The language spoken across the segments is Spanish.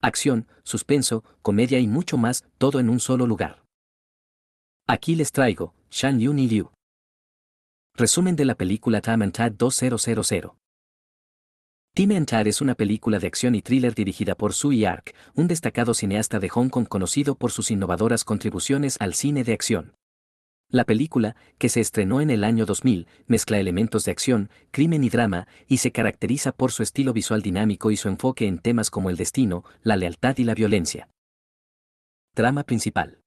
acción, suspenso, comedia y mucho más, todo en un solo lugar. Aquí les traigo, Shan Yun y Liu. Resumen de la película Time and Tad 2000. Time and Tad es una película de acción y thriller dirigida por Sui Ark, un destacado cineasta de Hong Kong conocido por sus innovadoras contribuciones al cine de acción. La película, que se estrenó en el año 2000, mezcla elementos de acción, crimen y drama, y se caracteriza por su estilo visual dinámico y su enfoque en temas como el destino, la lealtad y la violencia. Trama principal.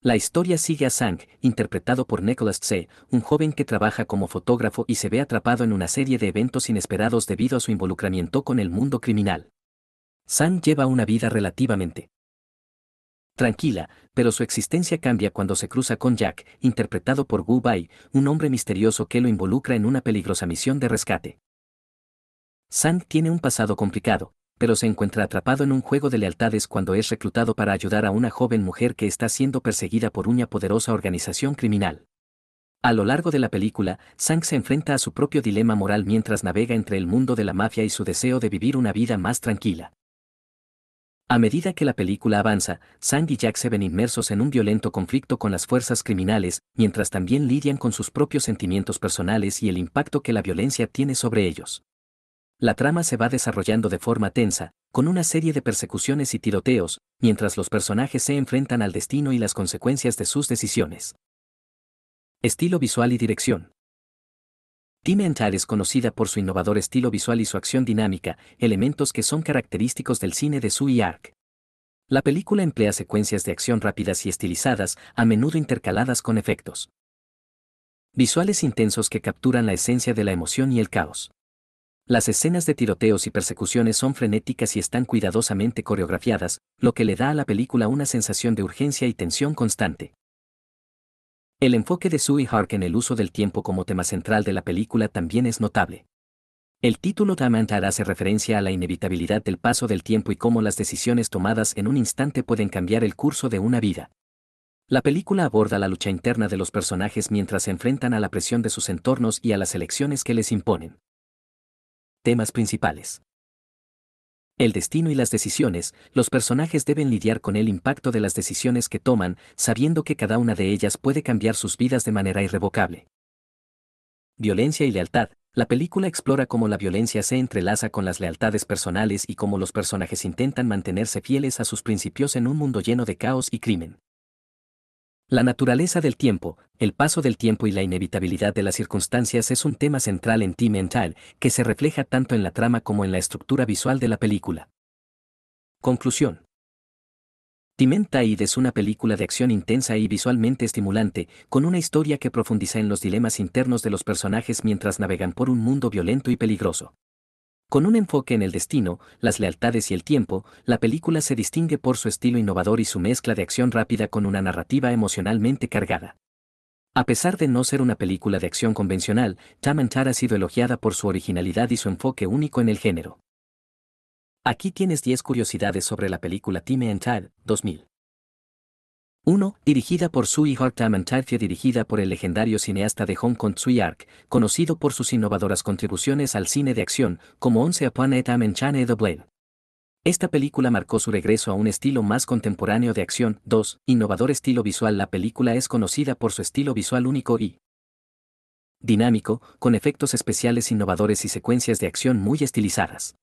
La historia sigue a Sang, interpretado por Nicholas Tse, un joven que trabaja como fotógrafo y se ve atrapado en una serie de eventos inesperados debido a su involucramiento con el mundo criminal. Sang lleva una vida relativamente tranquila, pero su existencia cambia cuando se cruza con Jack, interpretado por Wu Bai, un hombre misterioso que lo involucra en una peligrosa misión de rescate. Sang tiene un pasado complicado, pero se encuentra atrapado en un juego de lealtades cuando es reclutado para ayudar a una joven mujer que está siendo perseguida por una poderosa organización criminal. A lo largo de la película, Sang se enfrenta a su propio dilema moral mientras navega entre el mundo de la mafia y su deseo de vivir una vida más tranquila. A medida que la película avanza, Sang y Jack se ven inmersos en un violento conflicto con las fuerzas criminales, mientras también lidian con sus propios sentimientos personales y el impacto que la violencia tiene sobre ellos. La trama se va desarrollando de forma tensa, con una serie de persecuciones y tiroteos, mientras los personajes se enfrentan al destino y las consecuencias de sus decisiones. Estilo visual y dirección. D. es conocida por su innovador estilo visual y su acción dinámica, elementos que son característicos del cine de Sui Ark. La película emplea secuencias de acción rápidas y estilizadas, a menudo intercaladas con efectos visuales intensos que capturan la esencia de la emoción y el caos. Las escenas de tiroteos y persecuciones son frenéticas y están cuidadosamente coreografiadas, lo que le da a la película una sensación de urgencia y tensión constante. El enfoque de Sue Hark en el uso del tiempo como tema central de la película también es notable. El título Tamantar hace referencia a la inevitabilidad del paso del tiempo y cómo las decisiones tomadas en un instante pueden cambiar el curso de una vida. La película aborda la lucha interna de los personajes mientras se enfrentan a la presión de sus entornos y a las elecciones que les imponen. Temas principales. El destino y las decisiones, los personajes deben lidiar con el impacto de las decisiones que toman, sabiendo que cada una de ellas puede cambiar sus vidas de manera irrevocable. Violencia y lealtad. La película explora cómo la violencia se entrelaza con las lealtades personales y cómo los personajes intentan mantenerse fieles a sus principios en un mundo lleno de caos y crimen. La naturaleza del tiempo, el paso del tiempo y la inevitabilidad de las circunstancias es un tema central en T Mental, que se refleja tanto en la trama como en la estructura visual de la película. Conclusión. Tide es una película de acción intensa y visualmente estimulante, con una historia que profundiza en los dilemas internos de los personajes mientras navegan por un mundo violento y peligroso. Con un enfoque en el destino, las lealtades y el tiempo, la película se distingue por su estilo innovador y su mezcla de acción rápida con una narrativa emocionalmente cargada. A pesar de no ser una película de acción convencional, Tamanchar ha sido elogiada por su originalidad y su enfoque único en el género. Aquí tienes 10 curiosidades sobre la película Time and Tide 2000. 1. Dirigida por Sui Hartamantarfia, dirigida por el legendario cineasta de Hong Kong Tsui Ark, conocido por sus innovadoras contribuciones al cine de acción, como Once Upon a Time in China The Blade. Esta película marcó su regreso a un estilo más contemporáneo de acción. 2. Innovador estilo visual La película es conocida por su estilo visual único y dinámico, con efectos especiales innovadores y secuencias de acción muy estilizadas.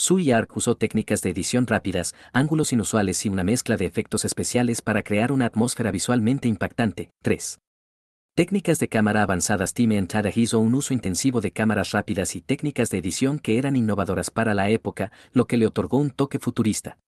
Su y usó técnicas de edición rápidas, ángulos inusuales y una mezcla de efectos especiales para crear una atmósfera visualmente impactante. 3. Técnicas de cámara avanzadas Time Entada hizo un uso intensivo de cámaras rápidas y técnicas de edición que eran innovadoras para la época, lo que le otorgó un toque futurista.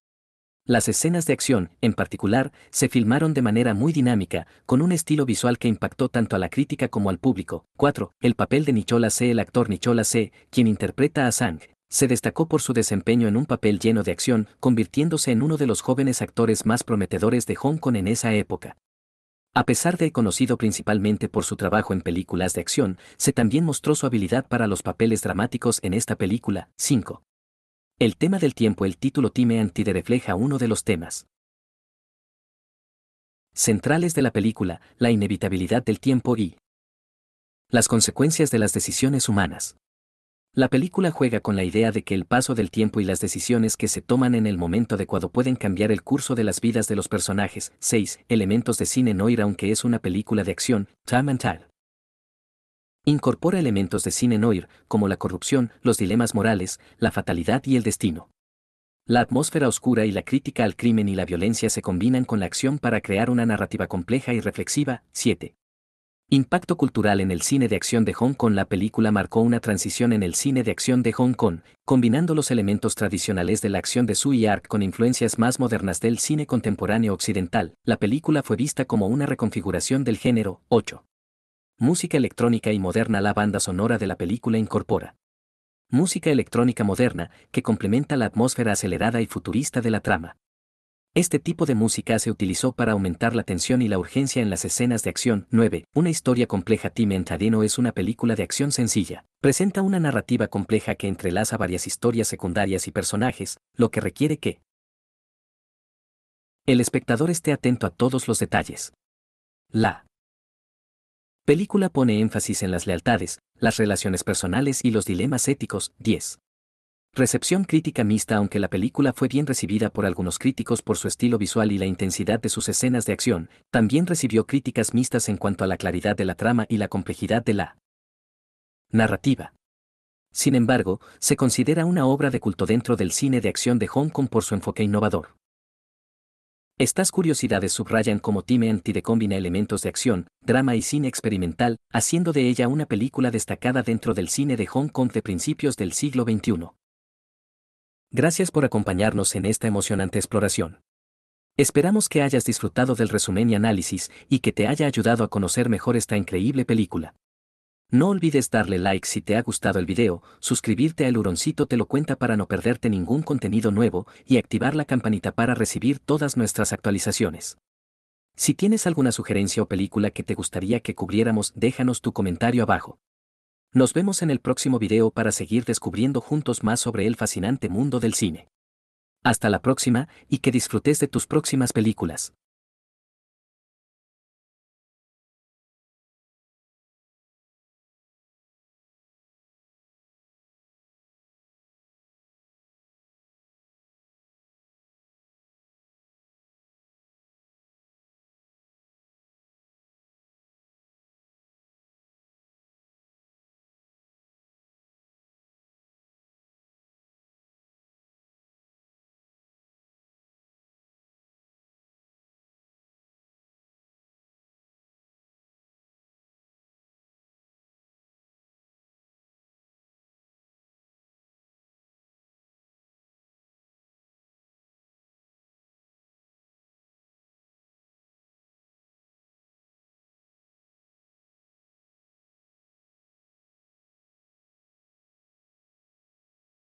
Las escenas de acción, en particular, se filmaron de manera muy dinámica, con un estilo visual que impactó tanto a la crítica como al público. 4. El papel de Nichola C. El actor Nichola C., quien interpreta a Sang, se destacó por su desempeño en un papel lleno de acción, convirtiéndose en uno de los jóvenes actores más prometedores de Hong Kong en esa época. A pesar de conocido principalmente por su trabajo en películas de acción, se también mostró su habilidad para los papeles dramáticos en esta película, 5. El tema del tiempo El título Time Antide refleja uno de los temas centrales de la película, la inevitabilidad del tiempo y las consecuencias de las decisiones humanas. La película juega con la idea de que el paso del tiempo y las decisiones que se toman en el momento adecuado pueden cambiar el curso de las vidas de los personajes. 6. Elementos de cine noir aunque es una película de acción, Time and Time. Incorpora elementos de cine noir, como la corrupción, los dilemas morales, la fatalidad y el destino. La atmósfera oscura y la crítica al crimen y la violencia se combinan con la acción para crear una narrativa compleja y reflexiva. 7. Impacto cultural en el cine de acción de Hong Kong La película marcó una transición en el cine de acción de Hong Kong, combinando los elementos tradicionales de la acción de Sui Ark con influencias más modernas del cine contemporáneo occidental. La película fue vista como una reconfiguración del género 8. Música electrónica y moderna La banda sonora de la película incorpora música electrónica moderna que complementa la atmósfera acelerada y futurista de la trama. Este tipo de música se utilizó para aumentar la tensión y la urgencia en las escenas de acción. 9. Una historia compleja Tim Entadino es una película de acción sencilla. Presenta una narrativa compleja que entrelaza varias historias secundarias y personajes, lo que requiere que el espectador esté atento a todos los detalles. La película pone énfasis en las lealtades, las relaciones personales y los dilemas éticos. 10. Recepción crítica mixta aunque la película fue bien recibida por algunos críticos por su estilo visual y la intensidad de sus escenas de acción, también recibió críticas mixtas en cuanto a la claridad de la trama y la complejidad de la narrativa. Sin embargo, se considera una obra de culto dentro del cine de acción de Hong Kong por su enfoque innovador. Estas curiosidades subrayan cómo Time Antide combina elementos de acción, drama y cine experimental, haciendo de ella una película destacada dentro del cine de Hong Kong de principios del siglo XXI. Gracias por acompañarnos en esta emocionante exploración. Esperamos que hayas disfrutado del resumen y análisis y que te haya ayudado a conocer mejor esta increíble película. No olvides darle like si te ha gustado el video, suscribirte al Huroncito Te lo cuenta para no perderte ningún contenido nuevo y activar la campanita para recibir todas nuestras actualizaciones. Si tienes alguna sugerencia o película que te gustaría que cubriéramos, déjanos tu comentario abajo. Nos vemos en el próximo video para seguir descubriendo juntos más sobre el fascinante mundo del cine. Hasta la próxima y que disfrutes de tus próximas películas.